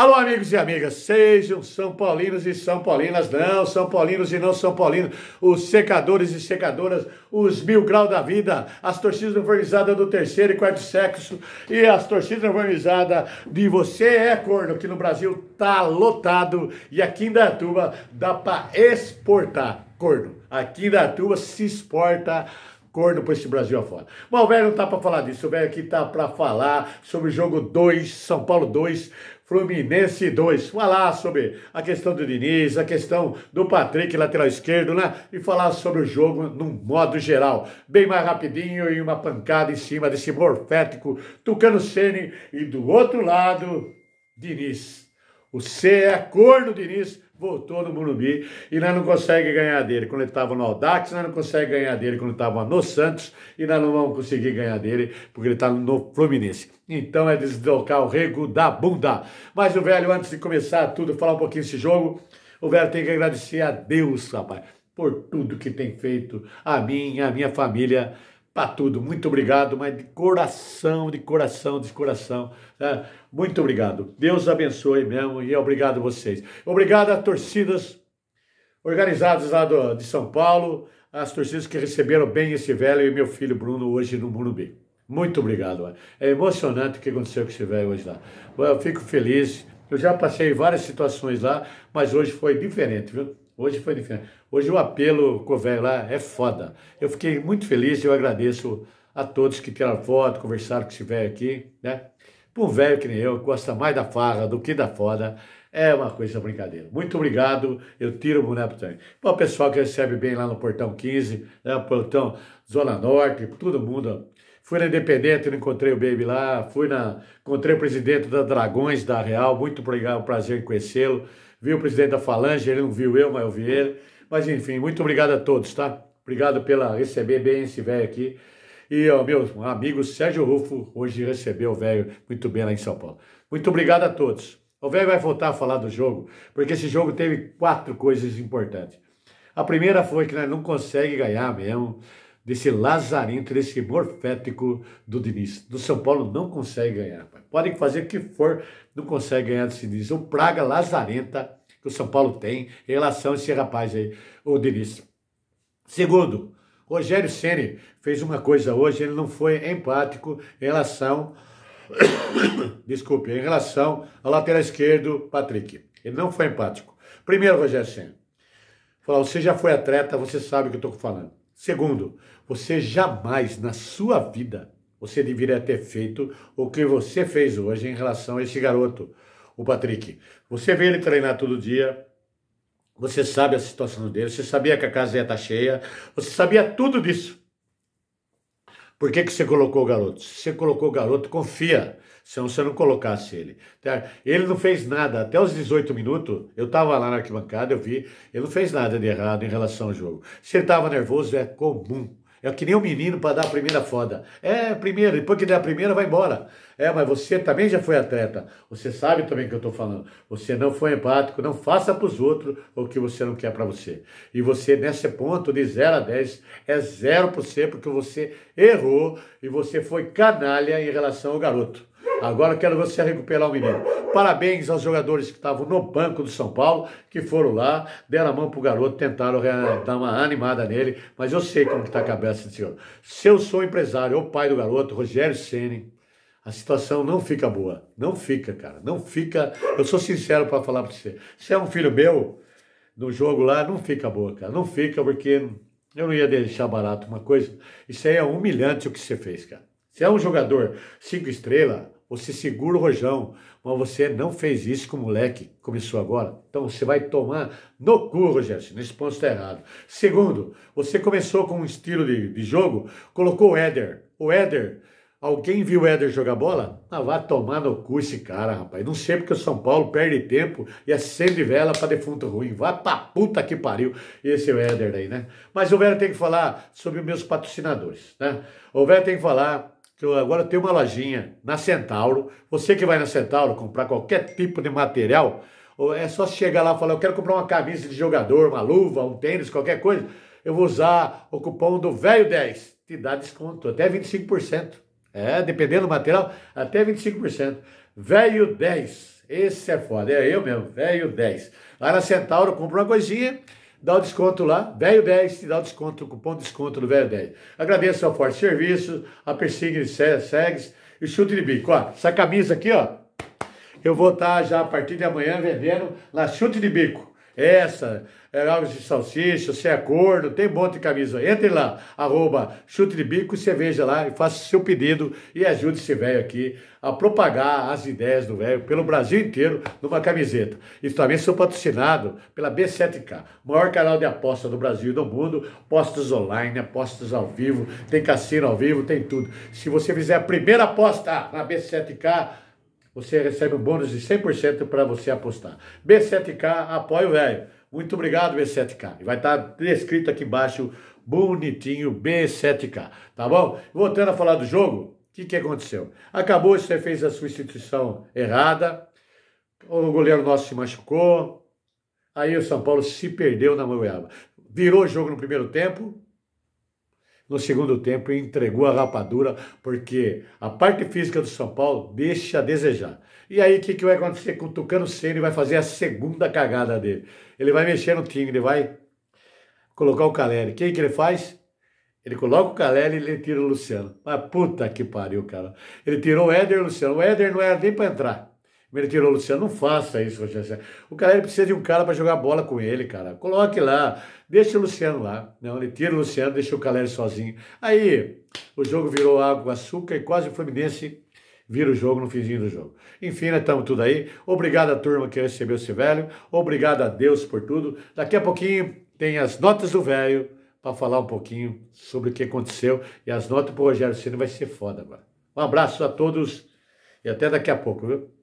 Alô, amigos e amigas, sejam São Paulinos e São Paulinas, não, São Paulinos e não São Paulinos, os secadores e secadoras, os mil graus da vida, as torcidas uniformizadas do terceiro e quarto sexo e as torcidas uniformizadas de você é corno, que no Brasil tá lotado e aqui em Datuba dá para exportar corno. Aqui em Datuba se exporta corno para esse Brasil afora. Bom, o velho não tá para falar disso, o velho aqui tá para falar sobre o jogo 2, São Paulo 2, Fluminense 2. Falar sobre a questão do Diniz, a questão do Patrick, lateral esquerdo, né? E falar sobre o jogo num modo geral. Bem mais rapidinho e uma pancada em cima desse morfético Tucano Sene. E do outro lado, Diniz. O C é corno Diniz Voltou no Morumbi e nós não conseguimos ganhar dele quando ele estava no Audax, nós não conseguimos ganhar dele quando estava no Santos e nós não vamos conseguir ganhar dele porque ele está no Fluminense. Então é deslocar o rego da bunda. Mas o velho, antes de começar tudo, falar um pouquinho desse jogo, o velho tem que agradecer a Deus, rapaz, por tudo que tem feito a mim, a minha família, para tudo. Muito obrigado, mas de coração, de coração, de coração. Né? Muito obrigado. Deus abençoe mesmo e obrigado a vocês. Obrigado às torcidas organizadas lá do, de São Paulo, as torcidas que receberam bem esse velho e meu filho Bruno hoje no B. Muito obrigado. Mano. É emocionante o que aconteceu com esse velho hoje lá. Eu fico feliz. Eu já passei várias situações lá, mas hoje foi diferente, viu? Hoje foi diferente. Hoje o apelo velho lá é foda. Eu fiquei muito feliz e eu agradeço a todos que tiraram foto, conversaram que estiver aqui, né? Para um velho que nem eu, que gosta mais da farra do que da foda, é uma coisa brincadeira. Muito obrigado, eu tiro o boné para tanque. o pessoal que recebe bem lá no Portão 15, né? Portão Zona Norte, todo mundo. Fui na Independente, não encontrei o Baby lá. Fui na. Encontrei o presidente da Dragões da Real. Muito obrigado, prazer em conhecê-lo vi o presidente da Falange, ele não viu eu, mas eu vi ele. Mas enfim, muito obrigado a todos, tá? Obrigado pela receber bem esse velho aqui. E o meu amigo Sérgio Rufo hoje recebeu o velho muito bem lá em São Paulo. Muito obrigado a todos. O velho vai voltar a falar do jogo, porque esse jogo teve quatro coisas importantes. A primeira foi que nós não conseguimos ganhar mesmo desse lazarento, desse morfético do Diniz. Do São Paulo não consegue ganhar, pai. Podem fazer o que for, não consegue ganhar desse Diniz. O praga lazarenta que o São Paulo tem em relação a esse rapaz aí, o Diniz. Segundo, Rogério Ceni fez uma coisa hoje, ele não foi empático em relação desculpe, em relação ao lateral esquerdo, Patrick. Ele não foi empático. Primeiro, Rogério Ceni Falou, você já foi atleta, você sabe o que eu estou falando. Segundo, você jamais na sua vida você deveria ter feito o que você fez hoje em relação a esse garoto, o Patrick. Você vê ele treinar todo dia, você sabe a situação dele, você sabia que a casa ia estar tá cheia, você sabia tudo disso. Por que, que você colocou o garoto? Se você colocou o garoto, confia. Senão você não colocasse ele. Tá? Ele não fez nada. Até os 18 minutos, eu estava lá na arquibancada, eu vi. Ele não fez nada de errado em relação ao jogo. Se ele estava nervoso, é comum. É que nem um menino para dar a primeira foda. É, primeiro, depois que der a primeira, vai embora. É, mas você também já foi atleta. Você sabe também o que eu estou falando. Você não foi empático, não faça para os outros o que você não quer para você. E você, nesse ponto, de 0 a 10, é zero por você, porque você errou e você foi canalha em relação ao garoto. Agora quero você recuperar o menino. Parabéns aos jogadores que estavam no banco do São Paulo, que foram lá, deram a mão pro garoto, tentaram dar uma animada nele, mas eu sei como que tá a cabeça do senhor. Se eu sou empresário, ou pai do garoto, Rogério Ceni, a situação não fica boa. Não fica, cara. Não fica. Eu sou sincero para falar para você. Se é um filho meu, no jogo lá, não fica boa, cara. Não fica porque eu não ia deixar barato uma coisa. Isso aí é humilhante o que você fez, cara. Se é um jogador cinco estrelas, você segura o rojão, mas você não fez isso com o moleque começou agora. Então você vai tomar no cu, Rogério. Nesse ponto está errado. Segundo, você começou com um estilo de, de jogo, colocou o Éder. O Éder, alguém viu o Éder jogar bola? Ah, vá tomar no cu esse cara, rapaz. Não sei porque o São Paulo perde tempo e acende vela para defunto ruim. Vá pra puta que pariu esse o Éder aí, né? Mas o velho tem que falar sobre meus patrocinadores, né? O velho tem que falar eu agora tem uma lojinha na Centauro. Você que vai na Centauro comprar qualquer tipo de material, é só chegar lá e falar: Eu quero comprar uma camisa de jogador, uma luva, um tênis, qualquer coisa. Eu vou usar o cupom do Velho 10. Te dá desconto, até 25%. É, dependendo do material, até 25%. Velho 10. Esse é foda, é eu mesmo, velho 10. Lá na Centauro, compra uma coisinha dá o desconto lá, velho 10, te dá o desconto, o cupom de desconto do velho 10. Agradeço ao Forte Serviço, a Persigne Segs e Chute de Bico. Ó, essa camisa aqui, ó, eu vou estar tá já a partir de amanhã vendendo na Chute de Bico essa, é algo de salsicha, se é gordo, tem um monte de camisa. Entre lá, arroba chute de bico você veja lá e faça seu pedido e ajude esse velho aqui a propagar as ideias do velho pelo Brasil inteiro numa camiseta. E também sou patrocinado pela B7K, maior canal de aposta do Brasil e do mundo, apostas online, apostas ao vivo, tem cassino ao vivo, tem tudo. Se você fizer a primeira aposta na B7K, você recebe um bônus de 100% para você apostar. B7K, apoio velho. Muito obrigado, B7K. Vai estar tá descrito aqui embaixo, bonitinho, B7K. Tá bom? Voltando a falar do jogo, o que, que aconteceu? Acabou, você fez a substituição errada, o goleiro nosso se machucou, aí o São Paulo se perdeu na Goiaba. Virou o jogo no primeiro tempo, no segundo tempo entregou a rapadura, porque a parte física do São Paulo deixa a desejar. E aí o que, que vai acontecer com o Tucano Senna? vai fazer a segunda cagada dele. Ele vai mexer no time, ele vai colocar o Caleri. Quem que ele faz? Ele coloca o Caleri e ele tira o Luciano. Mas puta que pariu, cara. Ele tirou o Éder e o Luciano. O Éder não era nem para entrar. Ele tirou o Luciano, não faça isso, Rogério O cara ele precisa de um cara para jogar bola com ele, cara. Coloque lá, deixa o Luciano lá. Não, ele tira o Luciano, deixa o Caleri sozinho. Aí, o jogo virou água com açúcar e quase o Fluminense vira o jogo no finzinho do jogo. Enfim, né, estamos tudo aí. Obrigado à turma que recebeu esse velho. Obrigado a Deus por tudo. Daqui a pouquinho tem as notas do velho para falar um pouquinho sobre o que aconteceu. E as notas para o Rogério Ceni vai ser foda agora. Um abraço a todos e até daqui a pouco, viu?